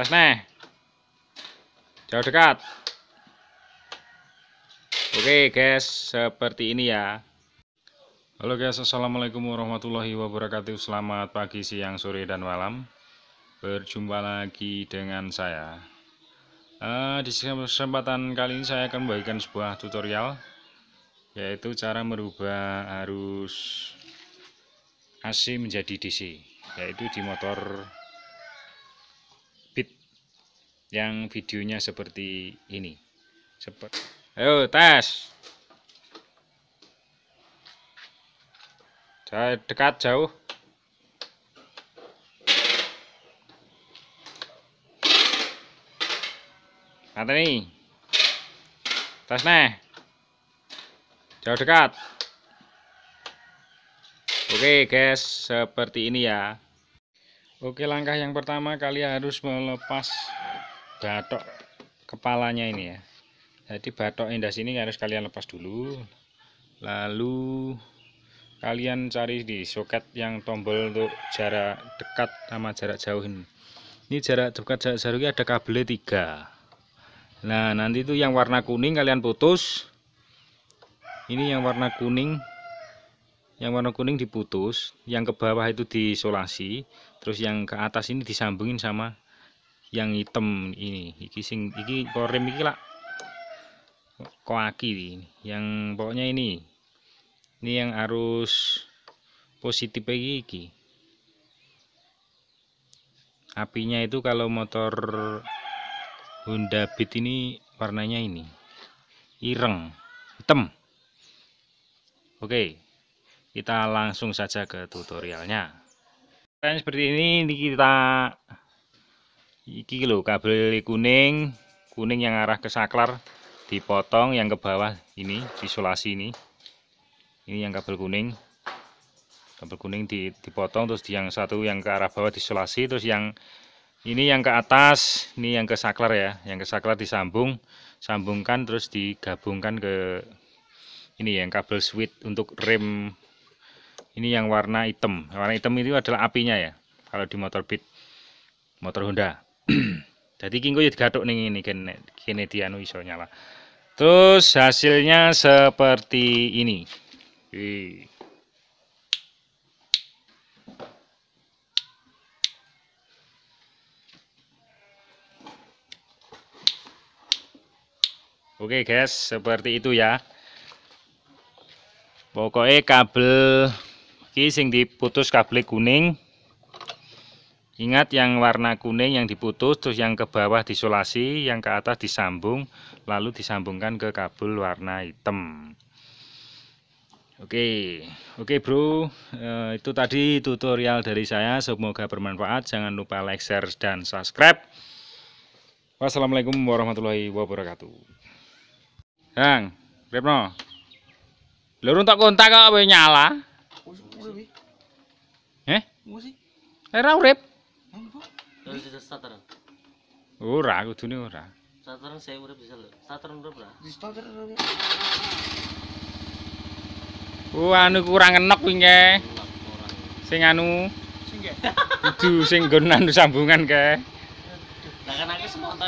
tes nih jauh dekat Oke guys, seperti ini ya. Halo guys, Assalamualaikum warahmatullahi wabarakatuh. Selamat pagi, siang, sore, dan malam. Berjumpa lagi dengan saya. Uh, di kesempatan kali ini saya akan membagikan sebuah tutorial, yaitu cara merubah arus AC menjadi DC, yaitu di motor bit yang videonya seperti ini. Seperti Ayo tes. Saya dekat jauh. Mata nih. Tes nih. Jauh dekat. Oke guys, seperti ini ya. Oke langkah yang pertama kalian harus melepas batok kepalanya ini ya jadi batok indah sini harus kalian lepas dulu lalu kalian cari di soket yang tombol untuk jarak dekat sama jarak jauh ini ini jarak dekat jarak jauh ini ada kabel tiga nah nanti itu yang warna kuning kalian putus ini yang warna kuning yang warna kuning diputus, yang ke bawah itu disolasi, terus yang ke atas ini disambungin sama yang hitam ini. Iki sing iki korem iki lah koaki yang pokoknya ini. Ini yang arus positif iki iki. Apinya itu kalau motor Honda Beat ini warnanya ini ireng hitam. Oke. Okay kita langsung saja ke tutorialnya dan seperti ini, ini kita iki loh kabel kuning kuning yang arah ke saklar dipotong yang ke bawah ini isolasi ini ini yang kabel kuning kabel kuning dipotong terus yang satu yang ke arah bawah disolasi terus yang ini yang ke atas ini yang ke saklar ya yang ke saklar disambung sambungkan terus digabungkan ke ini ya, yang kabel switch untuk rem ini yang warna hitam warna hitam itu adalah apinya ya kalau di motor beat motor Honda jadi kinko ya digatuk nih ini kene dianu iso nyala terus hasilnya seperti ini Oke guys, seperti itu ya. Pokoknya kabel lagi sing diputus kabel kuning ingat yang warna kuning yang diputus terus yang ke bawah disolasi yang ke atas disambung lalu disambungkan ke kabel warna hitam Oke, oke bro, eh, itu tadi tutorial dari saya. Semoga bermanfaat. Jangan lupa like, share, dan subscribe. Wassalamualaikum warahmatullahi wabarakatuh. Kang, Repno, lu tak kontak kok nyala? Eh? Ora urip. Ora kudune ora. Saturn saya urip bisa lho. Saturn urip lah. Di Saturn urip. Oh anu kurang enek kuwi nggih. Sing anu. Sing nggih. Kudu sing nggon sambungan ke. Lah kan aku semua